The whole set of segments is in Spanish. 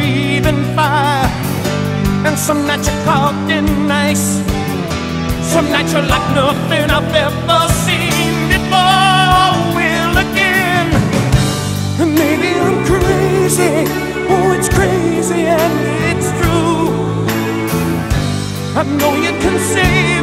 breathing fire. And some nights you're in ice. Some nights you're like nothing I've ever seen before. Will again. And maybe I'm crazy. Oh, it's crazy and it's true. I know you can save.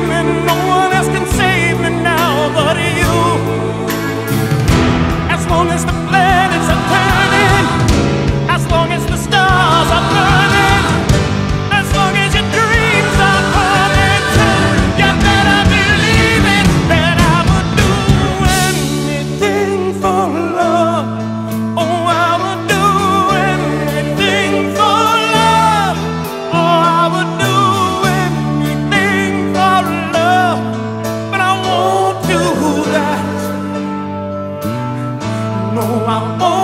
alma.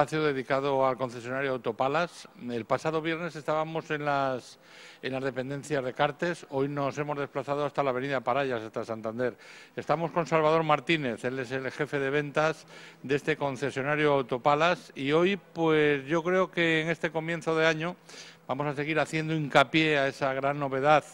espacio dedicado al concesionario Autopalas. El pasado viernes estábamos en las, en las dependencias de Cartes, hoy nos hemos desplazado hasta la avenida Parayas, hasta Santander. Estamos con Salvador Martínez, él es el jefe de ventas de este concesionario Autopalas y hoy pues yo creo que en este comienzo de año vamos a seguir haciendo hincapié a esa gran novedad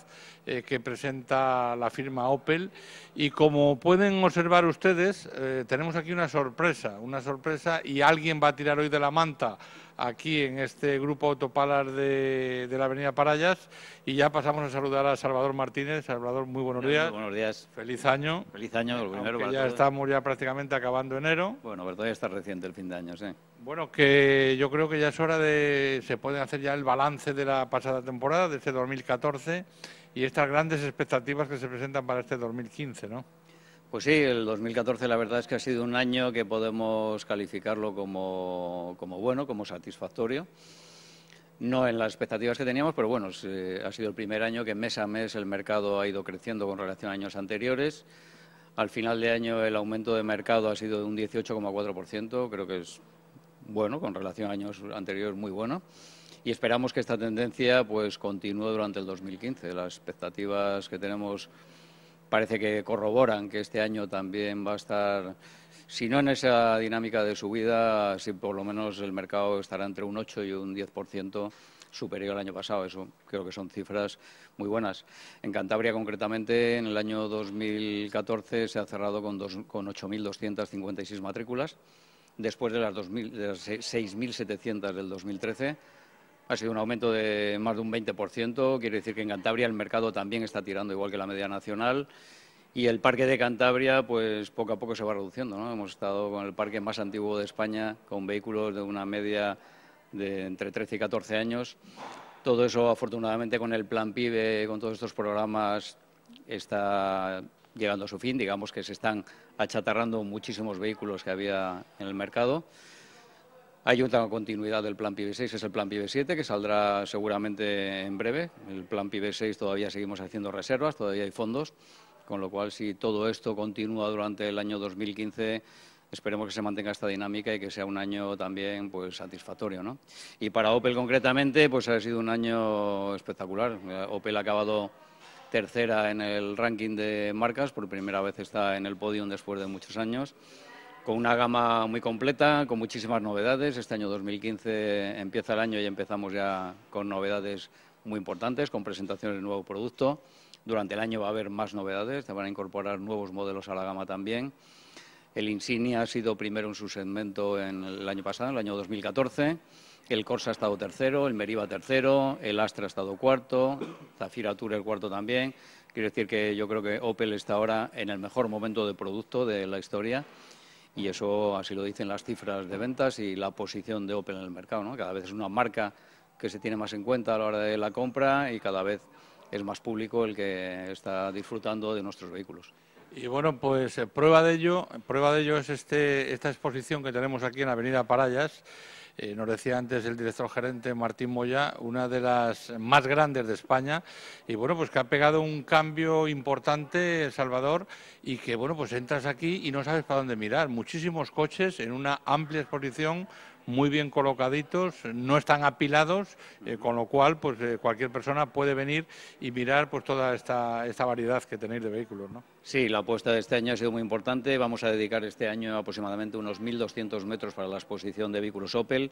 eh, que presenta la firma Opel. Y como pueden observar ustedes, eh, tenemos aquí una sorpresa, una sorpresa y alguien va a tirar hoy de la manta aquí en este grupo Autopalas de, la Avenida Parayas. Y ya pasamos a saludar a Salvador Martínez. Salvador, muy buenos días. buenos días. Feliz año. Feliz año, ya estamos ya prácticamente acabando enero. Bueno, pero todavía está reciente el fin de año, sí. Bueno, que yo creo que ya es hora de... se puede hacer ya el balance de la pasada temporada, de este 2014 y estas grandes expectativas que se presentan para este 2015, ¿no? Pues sí, el 2014 la verdad es que ha sido un año que podemos calificarlo como, bueno, como satisfactorio. No en las expectativas que teníamos, pero bueno, ha sido el primer año que mes a mes el mercado ha ido creciendo con relación a años anteriores. Al final de año el aumento de mercado ha sido de un 18,4%, creo que es bueno, con relación a años anteriores muy bueno y esperamos que esta tendencia pues continúe durante el 2015. Las expectativas que tenemos parece que corroboran que este año también va a estar, si no en esa dinámica de subida, si por lo menos el mercado estará entre un 8 y un 10% superior al año pasado. Eso creo que son cifras muy buenas. En Cantabria, concretamente, en el año 2014 se ha cerrado con, 8.256 matrículas, después de las 6.700 del 2013 ha sido un aumento de más de un 20%, quiere decir que en Cantabria el mercado también está tirando igual que la media nacional y el parque de Cantabria pues poco a poco se va reduciendo, ¿no? Hemos estado con el parque más antiguo de España con vehículos de una media de entre 13 y 14 años. Todo eso afortunadamente con el plan PIB, con todos estos programas está llegando a su fin, digamos que se están achatarrando muchísimos vehículos que había en el mercado. Hay una continuidad del plan PIB 6, es el plan PIB 7, que saldrá seguramente en breve. El plan PIB 6 todavía seguimos haciendo reservas, todavía hay fondos, con lo cual si todo esto continúa durante el año 2015 esperemos que se mantenga esta dinámica y que sea un año también pues satisfactorio ¿no? y para Opel concretamente pues ha sido un año espectacular eh, Opel ha acabado tercera en el ranking de marcas por primera vez está en el podium después de muchos años con una gama muy completa, con muchísimas novedades. Este año 2015 empieza el año y empezamos ya con novedades muy importantes, con presentaciones de nuevo producto. Durante el año va a haber más novedades, se van a incorporar nuevos modelos a la gama también. El Insignia ha sido primero en su segmento en el año pasado, en el año 2014. El Corsa ha estado tercero, el Meriva tercero, el Astra ha estado cuarto, Zafira Tour el cuarto también. Quiero decir que yo creo que Opel está ahora en el mejor momento de producto de la historia y eso así lo dicen las cifras de ventas y la posición de Opel en el mercado. ¿no? Cada vez es una marca que se tiene más en cuenta a la hora de la compra y cada vez es más público el que está disfrutando de nuestros vehículos. Y bueno, pues eh, prueba de ello, prueba de ello es este, esta exposición que tenemos aquí en Avenida Parayas eh, nos decía antes el director gerente Martín Moya, una de las más grandes de España, y bueno, pues que ha pegado un cambio importante El Salvador y que bueno, pues entras aquí y no sabes para dónde mirar. Muchísimos coches en una amplia exposición muy bien colocaditos, no están apilados, eh, con lo cual pues eh, cualquier persona puede venir y mirar pues toda esta, esta variedad que tenéis de vehículos, ¿no? Sí, la apuesta de este año ha sido muy importante. Vamos a dedicar este año aproximadamente unos 1.200 metros para la exposición de vehículos Opel,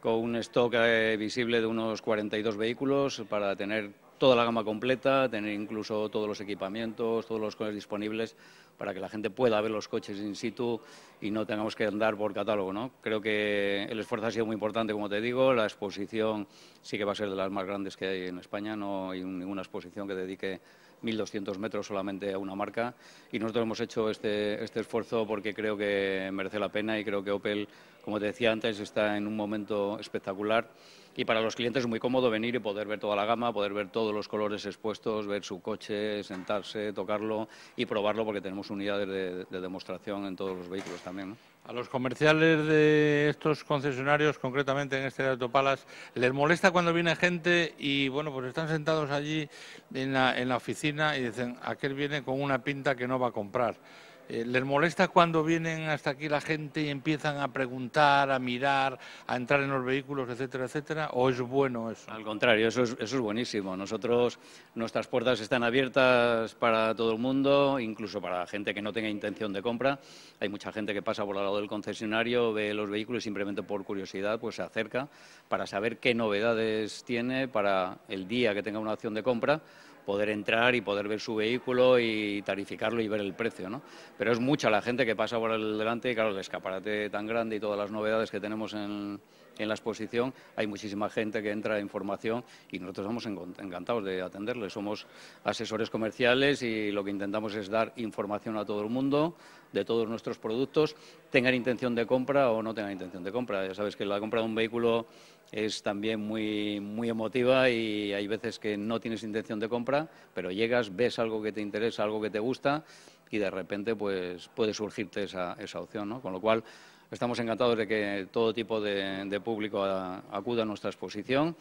con un stock eh, visible de unos 42 vehículos para tener toda la gama completa, tener incluso todos los equipamientos, todos los coches disponibles para que la gente pueda ver los coches in situ y no tengamos que andar por catálogo. Creo que el esfuerzo ha sido muy importante, como te digo, la exposición sí que va a ser de las más grandes que hay en España, no hay ninguna exposición que dedique 1.200 metros solamente a una marca y nosotros hemos hecho este, este esfuerzo porque creo que merece la pena y creo que Opel, como te decía antes, está en un momento espectacular y para los clientes es muy cómodo venir y poder ver toda la gama, poder ver todos los colores expuestos, ver su coche, sentarse, tocarlo y probarlo porque tenemos unidades de, demostración en todos los vehículos también. A los comerciales de estos concesionarios, concretamente en este de Autopalas, les molesta cuando viene gente y, bueno, pues están sentados allí en la oficina y dicen, aquel viene con una pinta que no va a comprar. Eh, ¿Les molesta cuando vienen hasta aquí la gente y empiezan a preguntar, a mirar, a entrar en los vehículos, etcétera, etcétera? ¿O es bueno eso? Al contrario, eso es, buenísimo. Nosotros, nuestras puertas están abiertas para todo el mundo, incluso para gente que no tenga intención de compra. Hay mucha gente que pasa por el lado del concesionario, ve los vehículos y simplemente por curiosidad pues se acerca para saber qué novedades tiene para el día que tenga una acción de compra poder entrar y poder ver su vehículo y tarificarlo y ver el precio, ¿no? Pero es mucha la gente que pasa por el delante y claro, el escaparate tan grande y todas las novedades que tenemos en, la exposición, hay muchísima gente que entra en formación y nosotros estamos encantados de atenderle. Somos asesores comerciales y lo que intentamos es dar información a todo el mundo de todos nuestros productos, tengan intención de compra o no tengan intención de compra. Ya sabes que la compra de un vehículo es también muy, muy emotiva y hay veces que no tienes intención de compra, pero llegas, ves algo que te interesa, algo que te gusta y de repente pues puede surgirte esa, opción, Con lo cual estamos encantados de que todo tipo de, público acuda a nuestra exposición.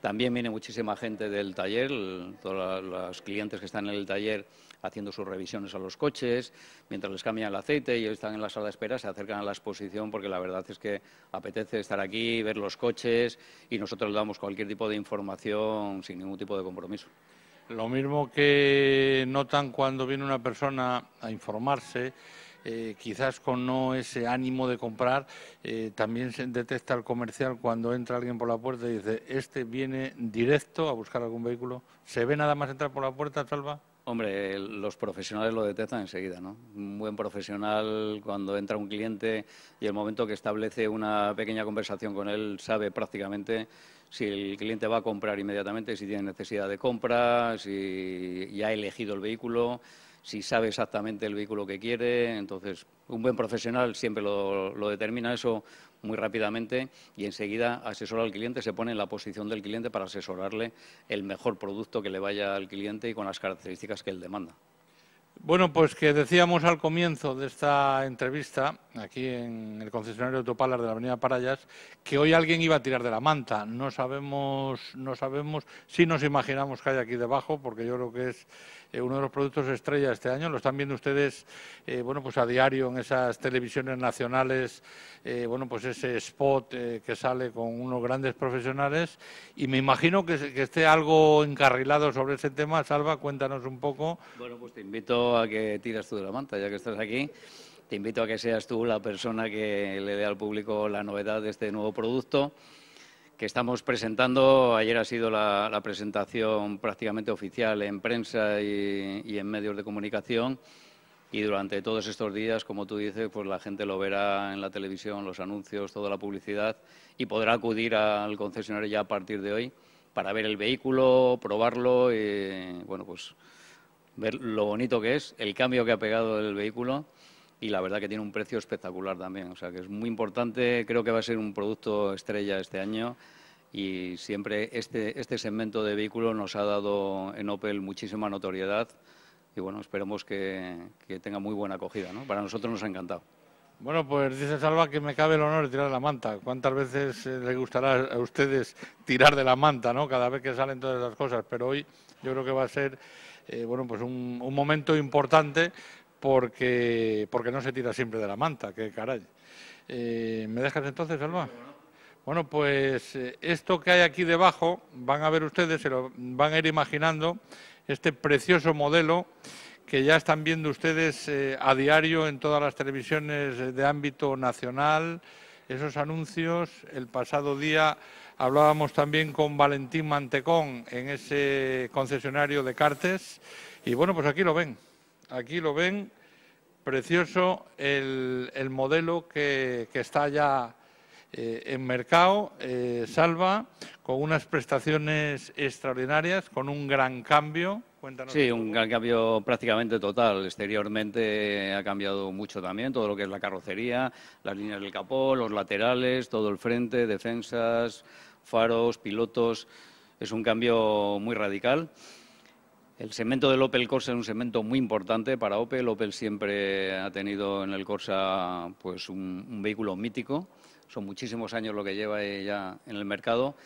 También viene muchísima gente del taller, todos los clientes que están en el taller haciendo sus revisiones a los coches, mientras les cambian el aceite y ellos están en la sala de espera, se acercan a la exposición porque la verdad es que apetece estar aquí, ver los coches y nosotros le damos cualquier tipo de información sin ningún tipo de compromiso. Lo mismo que notan cuando viene una persona a informarse, eh, quizás con no ese ánimo de comprar, eh, también se detecta el comercial cuando entra alguien por la puerta y dice, este viene directo a buscar algún vehículo. ¿Se ve nada más entrar por la puerta, Salva? Hombre, los profesionales lo detectan enseguida, ¿no? Un buen profesional cuando entra un cliente y el momento que establece una pequeña conversación con él sabe prácticamente si el cliente va a comprar inmediatamente, si tiene necesidad de compra, si ya ha elegido el vehículo, si sabe exactamente el vehículo que quiere. Entonces, un buen profesional siempre lo, lo determina eso muy rápidamente y enseguida asesora al cliente, se pone en la posición del cliente para asesorarle el mejor producto que le vaya al cliente y con las características que él demanda. Bueno, pues que decíamos al comienzo de esta entrevista, aquí en el concesionario Autopalas de la Avenida Parayas, que hoy alguien iba a tirar de la manta. No sabemos, no sabemos, si nos imaginamos que hay aquí debajo, porque yo creo que es eh, uno de los productos estrella este año. Lo están viendo ustedes, eh, bueno, pues a diario en esas televisiones nacionales, eh, bueno, pues ese spot que sale con unos grandes profesionales. Y me imagino que, que esté algo encarrilado sobre ese tema. Salva, cuéntanos un poco. Bueno, pues te invito a que tiras tú de la manta, ya que estás aquí. Te invito a que seas tú la persona que le dé al público la novedad de este nuevo producto que estamos presentando. Ayer ha sido la, presentación prácticamente oficial en prensa y, y, en medios de comunicación. Y durante todos estos días, como tú dices, pues la gente lo verá en la televisión, los anuncios, toda la publicidad y podrá acudir al concesionario ya a partir de hoy para ver el vehículo, probarlo y, bueno, pues ver lo bonito que es, el cambio que ha pegado el vehículo y la verdad que tiene un precio espectacular también. O sea que es muy importante, creo que va a ser un producto estrella este año y siempre este, este segmento de vehículo nos ha dado en Opel muchísima notoriedad y bueno, esperemos que, tenga muy buena acogida. ¿no? Para nosotros nos ha encantado. Bueno, pues dice Salva que me cabe el honor de tirar la manta. ¿Cuántas veces eh, le gustará a ustedes tirar de la manta, no? Cada vez que salen todas las cosas, pero hoy yo creo que va a ser eh, bueno, pues un, momento importante porque, no se tira siempre de la manta, ¡qué caray. Eh, ¿Me dejas entonces, Alba? Bueno, pues eh, esto que hay aquí debajo, van a ver ustedes, se lo van a ir imaginando, este precioso modelo que ya están viendo ustedes a diario en todas las televisiones de ámbito nacional, esos anuncios, el pasado día Hablábamos también con Valentín Mantecón en ese concesionario de Cartes. Y bueno, pues aquí lo ven. Aquí lo ven. Precioso el, modelo que, está ya eh, en mercado. Eh, salva con unas prestaciones extraordinarias, con un gran cambio. sí, un gran cambio prácticamente total. Exteriormente ha cambiado mucho también, todo lo que es la carrocería, las líneas del capó, los laterales, todo el frente, defensas, faros, pilotos, es un cambio muy radical. El segmento del Opel Corsa es un segmento muy importante para Opel. Opel siempre ha tenido en el Corsa pues, un, vehículo mítico. Son muchísimos años lo que lleva ya en el mercado.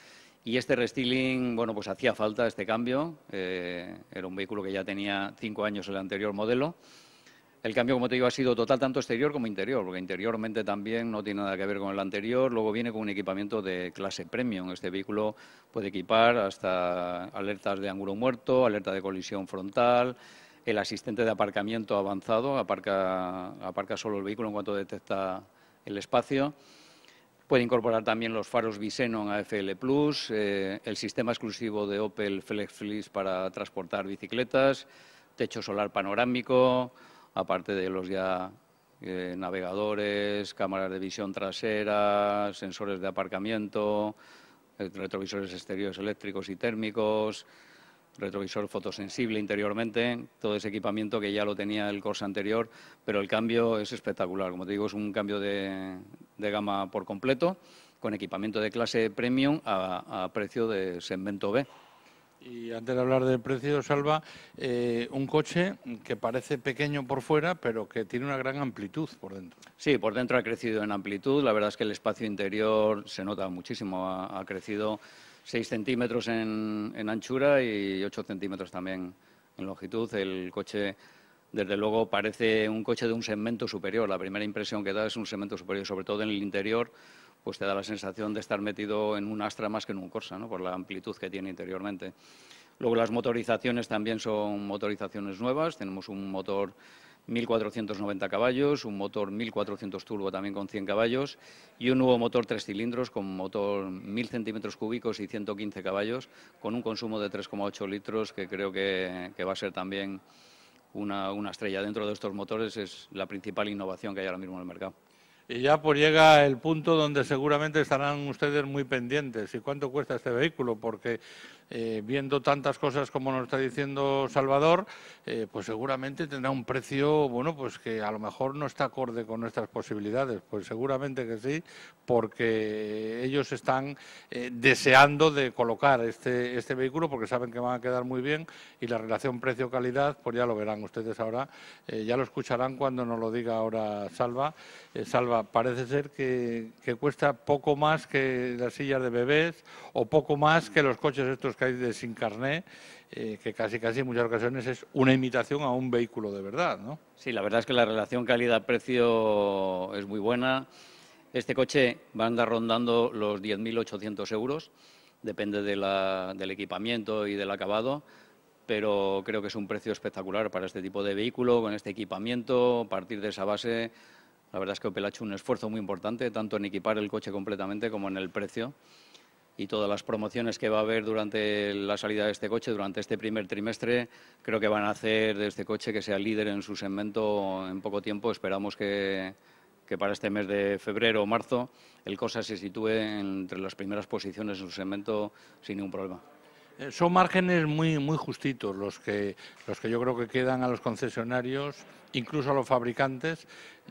Y este restyling, bueno, pues hacía falta este cambio. Eh, era un vehículo que ya tenía cinco años el anterior modelo. El cambio, como te digo, ha sido total tanto exterior como interior, porque interiormente también no tiene nada que ver con el anterior. Luego viene con un equipamiento de clase premium. Este vehículo puede equipar hasta alertas de ángulo muerto, alerta de colisión frontal, el asistente de aparcamiento avanzado, aparca, solo el vehículo en cuanto detecta el espacio. Puede incorporar también los faros Bisenon AFL Plus, eh, el sistema exclusivo de Opel FlexFlix para transportar bicicletas, techo solar panorámico, aparte de los ya eh, navegadores, cámaras de visión trasera, sensores de aparcamiento, eh, retrovisores exteriores eléctricos y térmicos, retrovisor fotosensible interiormente, todo ese equipamiento que ya lo tenía el Corsa anterior, pero el cambio es espectacular. Como te digo, es un cambio de, de gama por completo, con equipamiento de clase premium a, a precio de segmento B. Y antes de hablar del precio, Salva, eh, un coche que parece pequeño por fuera, pero que tiene una gran amplitud por dentro. Sí, por dentro ha crecido en amplitud. La verdad es que el espacio interior se nota muchísimo. Ha, crecido 6 centímetros en, en, anchura y 8 centímetros también en longitud. El coche, desde luego, parece un coche de un segmento superior. La primera impresión que da es un segmento superior, sobre todo en el interior pues te da la sensación de estar metido en un Astra más que en un Corsa, ¿no? por la amplitud que tiene interiormente. Luego las motorizaciones también son motorizaciones nuevas, tenemos un motor 1.490 caballos, un motor 1.400 turbo también con 100 caballos y un nuevo motor tres cilindros con motor 1.000 centímetros cúbicos y 115 caballos con un consumo de 3,8 litros que creo que, va a ser también una estrella dentro de estos motores, es la principal innovación que hay ahora mismo en el mercado. Y ya por llega el punto donde seguramente estarán ustedes muy pendientes. ¿Y cuánto cuesta este vehículo? Porque eh, viendo tantas cosas como nos está diciendo Salvador, eh, pues seguramente tendrá un precio, bueno, pues que a lo mejor no está acorde con nuestras posibilidades, pues seguramente que sí, porque ellos están eh, deseando de colocar este, este vehículo porque saben que van a quedar muy bien y la relación precio-calidad, pues ya lo verán ustedes ahora, ya lo escucharán cuando nos lo diga ahora Salva. Salva, parece ser que, cuesta poco más que las sillas de bebés o poco más que los coches estos hay de Sin Carné, eh, que casi casi en muchas ocasiones es una imitación a un vehículo de verdad, ¿no? Sí, la verdad es que la relación calidad-precio es muy buena. Este coche va a andar rondando los 10.800 euros, depende de la, del equipamiento y del acabado, pero creo que es un precio espectacular para este tipo de vehículo, con este equipamiento, a partir de esa base... La verdad es que Opel ha hecho un esfuerzo muy importante, tanto en equipar el coche completamente como en el precio y todas las promociones que va a haber durante la salida de este coche, durante este primer trimestre, creo que van a hacer de este coche que sea líder en su segmento en poco tiempo. Esperamos que, para este mes de febrero o marzo el cosa se sitúe entre las primeras posiciones en su segmento sin ningún problema. Eh, son márgenes muy, muy justitos los que, los que yo creo que quedan a los concesionarios, incluso a los fabricantes,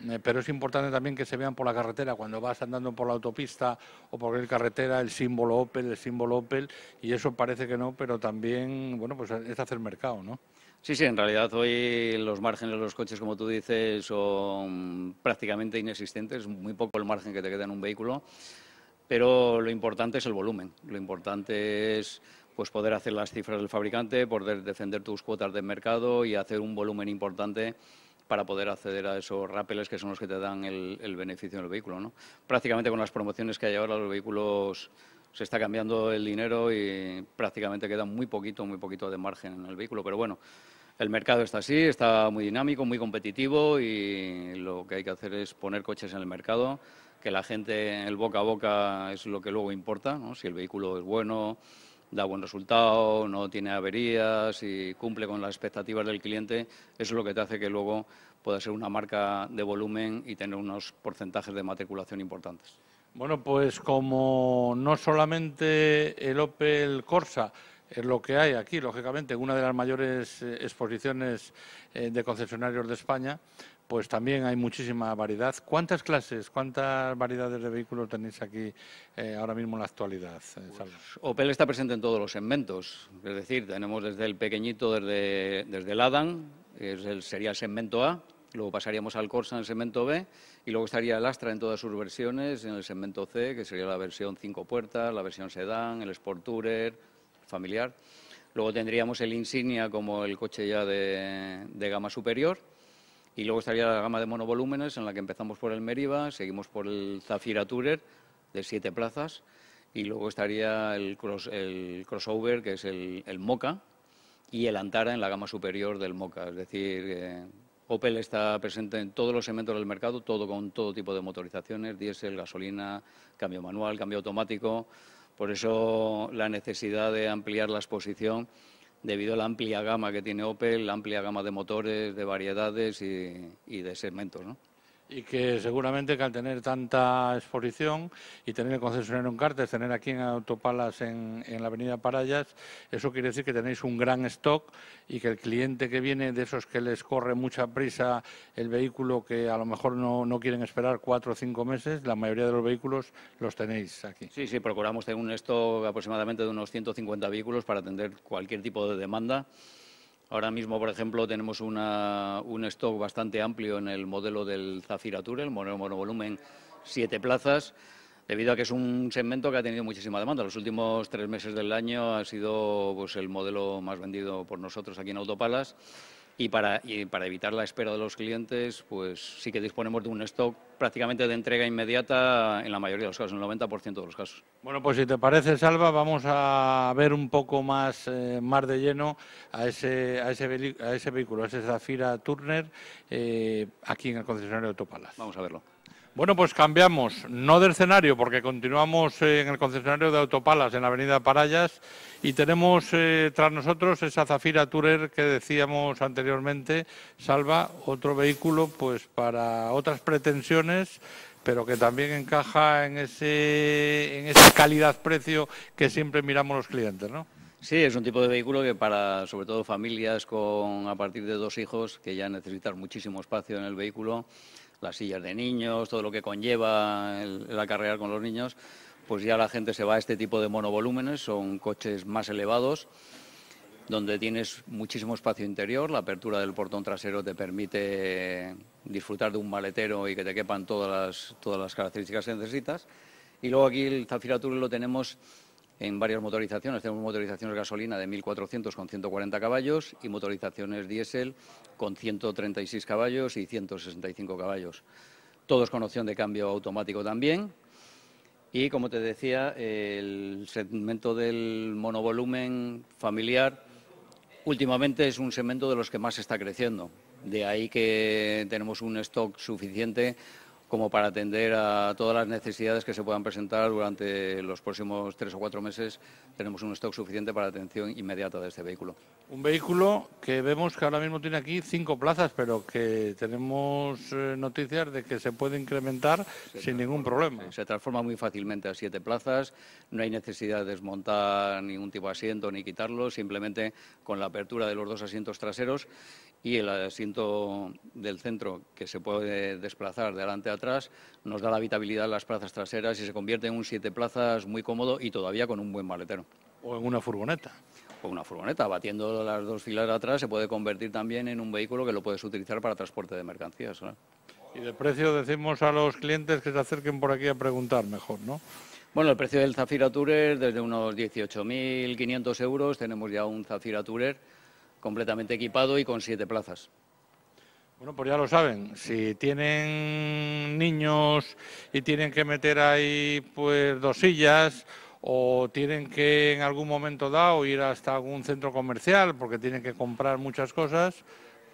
eh, pero es importante también que se vean por la carretera, cuando vas andando por la autopista o por la carretera, el símbolo Opel, el símbolo Opel, y eso parece que no, pero también, bueno, pues es hacer mercado, ¿no? Sí, sí, en realidad hoy los márgenes de los coches, como tú dices, son prácticamente inexistentes, muy poco el margen que te queda en un vehículo, pero lo importante es el volumen, lo importante es pues poder hacer las cifras del fabricante, poder defender tus cuotas de mercado y hacer un volumen importante para poder acceder a esos rappels que son los que te dan el, beneficio del vehículo. ¿no? Prácticamente con las promociones que hay ahora, los vehículos se está cambiando el dinero y prácticamente queda muy poquito, muy poquito de margen en el vehículo. Pero bueno, el mercado está así, está muy dinámico, muy competitivo y lo que hay que hacer es poner coches en el mercado, que la gente, el boca a boca es lo que luego importa, ¿no? si el vehículo es bueno da buen resultado, no tiene averías y cumple con las expectativas del cliente, eso es lo que te hace que luego pueda ser una marca de volumen y tener unos porcentajes de matriculación importantes. Bueno, pues como no solamente el Opel Corsa, es lo que hay aquí, lógicamente, una de las mayores eh, exposiciones eh, de concesionarios de España, pues también hay muchísima variedad. ¿Cuántas clases, cuántas variedades de vehículos tenéis aquí eh, ahora mismo en la actualidad? Eh, pues Opel está presente en todos los segmentos, es decir, tenemos desde el pequeñito, desde, el Adam, que sería el segmento A, luego pasaríamos al Corsa en el segmento B y luego estaría el Astra en todas sus versiones, en el segmento C, que sería la versión cinco puertas, la versión sedán, el Sport Tourer, familiar. Luego tendríamos el Insignia como el coche ya de, de gama superior y luego estaría la gama de monovolúmenes, en la que empezamos por el Meriva, seguimos por el Zafira Tourer, de siete plazas, y luego estaría el, crossover, que es el, Moca, y el Antara en la gama superior del Moca. Es decir, eh, Opel está presente en todos los segmentos del mercado, todo con todo tipo de motorizaciones, diésel, gasolina, cambio manual, cambio automático. Por eso la necesidad de ampliar la exposición debido a la amplia gama que tiene Opel, la amplia gama de motores, de variedades y, de segmentos. ¿no? y que seguramente que al tener tanta exposición y tener el concesionario en cartas, tener aquí en Autopalas en, la avenida Parayas, eso quiere decir que tenéis un gran stock y que el cliente que viene de esos que les corre mucha prisa el vehículo que a lo mejor no, no quieren esperar cuatro o cinco meses, la mayoría de los vehículos los tenéis aquí. Sí, sí, procuramos tener un stock aproximadamente de unos 150 vehículos para atender cualquier tipo de demanda. Ahora mismo, por ejemplo, tenemos un stock bastante amplio en el modelo del Zafira Tour, el modelo monovolumen, siete plazas, debido a que es un segmento que ha tenido muchísima demanda. Los últimos tres meses del año ha sido pues, el modelo más vendido por nosotros aquí en Autopalas y para, evitar la espera de los clientes, pues sí que disponemos de un stock prácticamente de entrega inmediata en la mayoría de los casos, en el 90% de los casos. Bueno, pues si te parece, Salva, vamos a ver un poco más, eh, más de lleno a ese, a, ese, vehículo, a ese Zafira Turner, eh, aquí en el concesionario de Topalas. Vamos a verlo. Bueno, pues cambiamos, no de escenario, porque continuamos eh, en el concesionario de Autopalas, en la avenida Parayas, y tenemos eh, tras nosotros esa Zafira Tourer que decíamos anteriormente, salva otro vehículo pues para otras pretensiones, pero que también encaja en, ese, esa calidad-precio que siempre miramos los clientes, ¿no? Sí, es un tipo de vehículo que para, sobre todo, familias con a partir de dos hijos que ya necesitan muchísimo espacio en el vehículo, las sillas de niños, todo lo que conlleva la carrera con los niños, pues ya la gente se va a este tipo de monovolúmenes, son coches más elevados donde tienes muchísimo espacio interior, la apertura del portón trasero te permite disfrutar de un maletero y que te quepan todas las, todas las características que necesitas. Y luego aquí el Zafira lo tenemos en varias motorizaciones. Tenemos motorizaciones gasolina de 1.400 con 140 caballos y motorizaciones diésel con 136 caballos y 165 caballos. Todos con opción de cambio automático también. Y como te decía, el segmento del monovolumen familiar últimamente es un segmento de los que más está creciendo. De ahí que tenemos un stock suficiente como para atender a todas las necesidades que se puedan presentar durante los próximos tres o cuatro meses. Tenemos un stock suficiente para la atención inmediata de este vehículo. Un vehículo que vemos que ahora mismo tiene aquí cinco plazas, pero que tenemos eh, noticias de que se puede incrementar sin ningún problema. se transforma muy fácilmente a siete plazas, no hay necesidad de desmontar ningún tipo de asiento ni quitarlo, simplemente con la apertura de los dos asientos traseros y el asiento del centro que se puede desplazar de adelante a atrás nos da la habitabilidad en las plazas traseras y se convierte en un siete plazas muy cómodo y todavía con un buen maletero. O en una furgoneta. O una furgoneta, batiendo las dos filas de atrás, se puede convertir también en un vehículo que lo puedes utilizar para transporte de mercancías. Y de precio decimos a los clientes que se acerquen por aquí a preguntar mejor, ¿no? Bueno, el precio del Zafira Tourer desde unos 18.500 euros, tenemos ya un Zafira Tourer completamente equipado y con siete plazas. Bueno, pues ya lo saben, si tienen niños y tienen que meter ahí pues dos sillas o tienen que en algún momento dado ir hasta algún centro comercial porque tienen que comprar muchas cosas,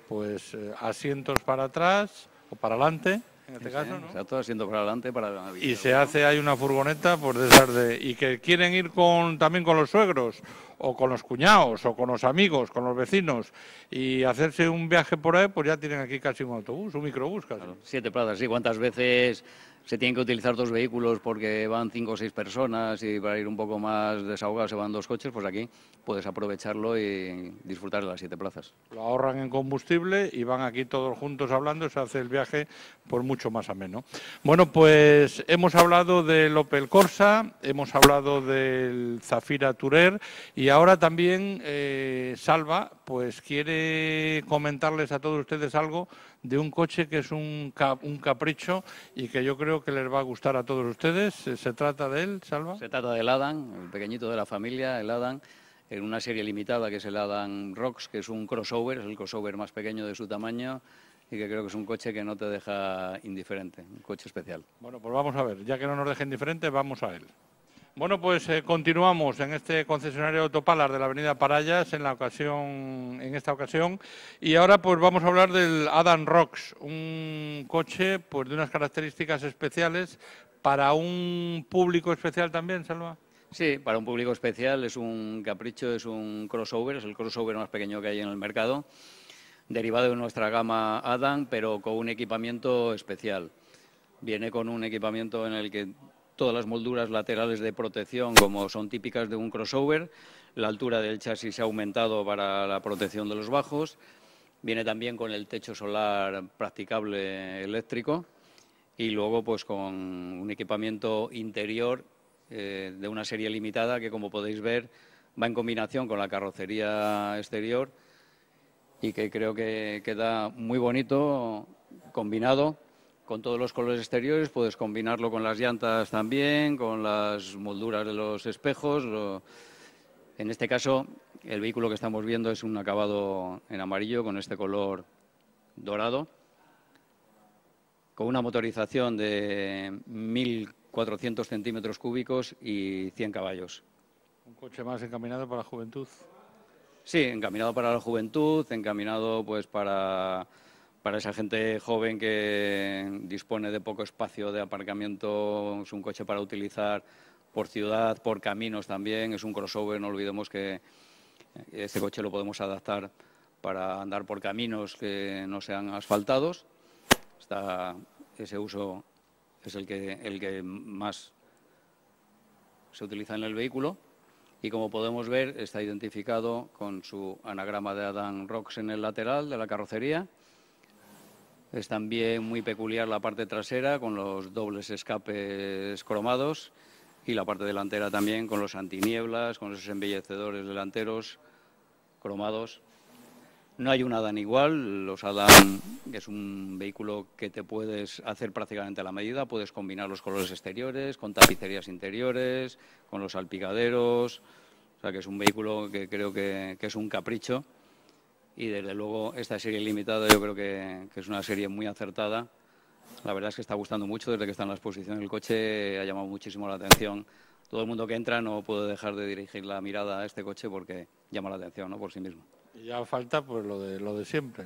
pues eh, asientos para atrás o para adelante en este caso, ¿no? todo asiento para adelante para Y se hace, hay una furgoneta, por pues, de... y que quieren ir con también con los suegros, o con los cuñados, o con los amigos, con los vecinos, y hacerse un viaje por ahí, pues ya tienen aquí casi un autobús, un microbús casi. siete plazas, sí, ¿cuántas veces se tienen que utilizar dos vehículos porque van cinco o seis personas y para ir un poco más desahogados se van dos coches, pues aquí puedes aprovecharlo y disfrutar de las siete plazas. Lo ahorran en combustible y van aquí todos juntos hablando, se hace el viaje por mucho más ameno. Bueno, pues hemos hablado del Opel Corsa, hemos hablado del Zafira Tourer y ahora también eh, Salva pues quiere comentarles a todos ustedes algo de un coche que es un, un capricho y que yo creo que les va a gustar a todos ustedes. Eh, ¿Se trata de él, Salva? Se trata del Adam, el pequeñito de la familia, el Adam en una serie limitada que es el Adam Rocks, que es un crossover, es el crossover más pequeño de su tamaño y que creo que es un coche que no te deja indiferente, un coche especial. Bueno, pues vamos a ver, ya que no nos deja indiferente, vamos a él. Bueno, pues eh, continuamos en este concesionario Autopalas de la Avenida Parayas en, la ocasión, en esta ocasión y ahora pues vamos a hablar del Adam Rocks, un coche pues de unas características especiales para un público especial también, Salva. Sí, para un público especial es un capricho, es un crossover, es el crossover más pequeño que hay en el mercado, derivado de nuestra gama Adam, pero con un equipamiento especial. Viene con un equipamiento en el que todas las molduras laterales de protección como son típicas de un crossover, la altura del chasis se ha aumentado para la protección de los bajos, viene también con el techo solar practicable eléctrico y luego pues con un equipamiento interior eh, de una serie limitada que como podéis ver va en combinación con la carrocería exterior y que creo que queda muy bonito combinado con todos los colores exteriores, puedes combinarlo con las llantas también, con las molduras de los espejos. En este caso, el vehículo que estamos viendo es un acabado en amarillo con este color dorado, con una motorización de 1.400 centímetros cúbicos y 100 caballos. ¿Un coche más encaminado para la juventud? Sí, encaminado para la juventud, encaminado pues para para esa gente joven que dispone de poco espacio de aparcamiento, es un coche para utilizar por ciudad, por caminos también, es un crossover, no olvidemos que eh, este coche lo podemos adaptar para andar por caminos que no sean asfaltados. ese uso es el que, más se utiliza en el vehículo y como podemos ver está identificado con su anagrama de Adam Rox en el lateral de la carrocería es también muy peculiar la parte trasera con los dobles escapes cromados y la parte delantera también con los antinieblas, con esos embellecedores delanteros cromados. No hay un Adán igual, los Adán es un vehículo que te puedes hacer prácticamente a la medida, puedes combinar los colores exteriores con tapicerías interiores, con los salpicaderos, o sea que es un vehículo que creo que es un capricho y desde luego esta serie limitada yo creo que, es una serie muy acertada. La verdad es que está gustando mucho desde que está en la exposición el coche, ha llamado muchísimo la atención. Todo el mundo que entra no puede dejar de dirigir la mirada a este coche porque llama la atención ¿no? por sí mismo. Y ya falta pues lo de, lo de siempre.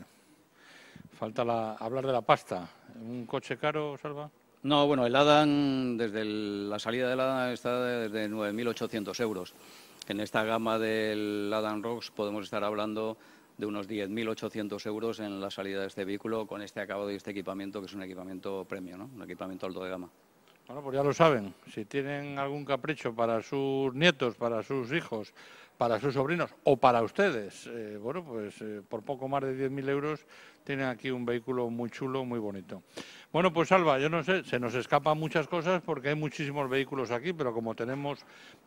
Falta hablar de la pasta. ¿Un coche caro, Salva? No, bueno, el Adam, desde la salida del Adam está desde 9.800 euros. En esta gama del Adam Rocks podemos estar hablando de unos 10.800 euros en la salida de este vehículo con este acabado y este equipamiento, que es un equipamiento premio, ¿no? un equipamiento alto de gama. Bueno, pues ya lo saben, si tienen algún capricho para sus nietos, para sus hijos, para sus sobrinos o para ustedes, eh, bueno, pues eh, por poco más de 10.000 euros tienen aquí un vehículo muy chulo, muy bonito. Bueno, pues Alba, yo no sé, se nos escapan muchas cosas porque hay muchísimos vehículos aquí, pero como tenemos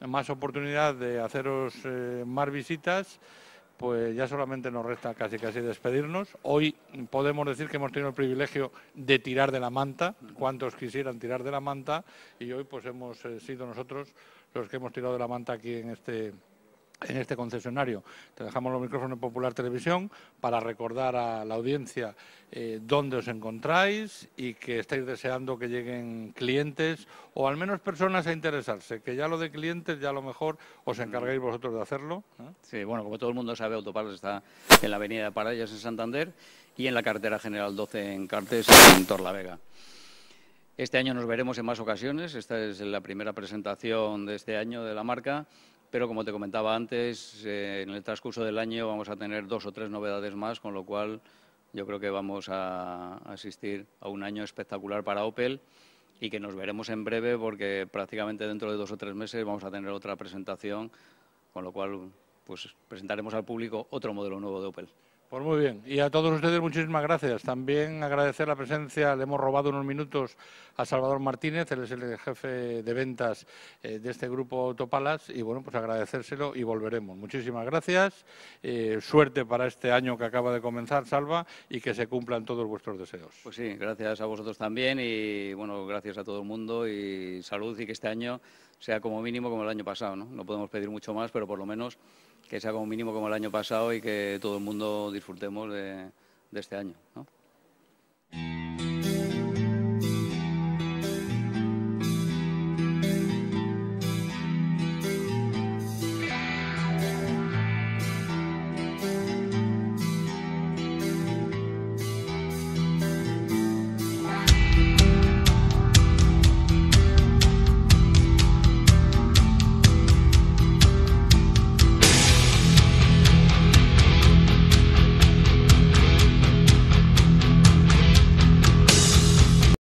más oportunidad de haceros eh, más visitas, pues ya solamente nos resta casi casi despedirnos. Hoy podemos decir que hemos tenido el privilegio de tirar de la manta, cuantos quisieran tirar de la manta, y hoy pues hemos eh, sido nosotros los que hemos tirado de la manta aquí en este en este concesionario. Te dejamos los micrófonos en Popular Televisión para recordar a la audiencia eh, dónde os encontráis y que estáis deseando que lleguen clientes o al menos personas a interesarse, que ya lo de clientes ya lo mejor os encargáis vosotros de hacerlo. Sí, bueno, como todo el mundo sabe, Autopar está en la avenida de Parallas en Santander y en la carretera General 12 en Cartes en Torlavega. Este año nos veremos en más ocasiones, esta es la primera presentación de este año de la marca pero como te comentaba antes, eh, en el transcurso del año vamos a tener dos o tres novedades más, con lo cual yo creo que vamos a asistir a un año espectacular para Opel y que nos veremos en breve porque prácticamente dentro de dos o tres meses vamos a tener otra presentación, con lo cual pues, presentaremos al público otro modelo nuevo de Opel. Pues muy bien. Y a todos ustedes muchísimas gracias. También agradecer la presencia. Le hemos robado unos minutos a Salvador Martínez, él es el jefe de ventas eh, de este grupo Topalas. Y bueno, pues agradecérselo y volveremos. Muchísimas gracias. Eh, suerte para este año que acaba de comenzar, Salva, y que se cumplan todos vuestros deseos. Pues sí, gracias a vosotros también y bueno, gracias a todo el mundo y salud y que este año sea como mínimo como el año pasado. No, no podemos pedir mucho más, pero por lo menos que sea como mínimo como el año pasado y que todo el mundo disfrutemos de, este año.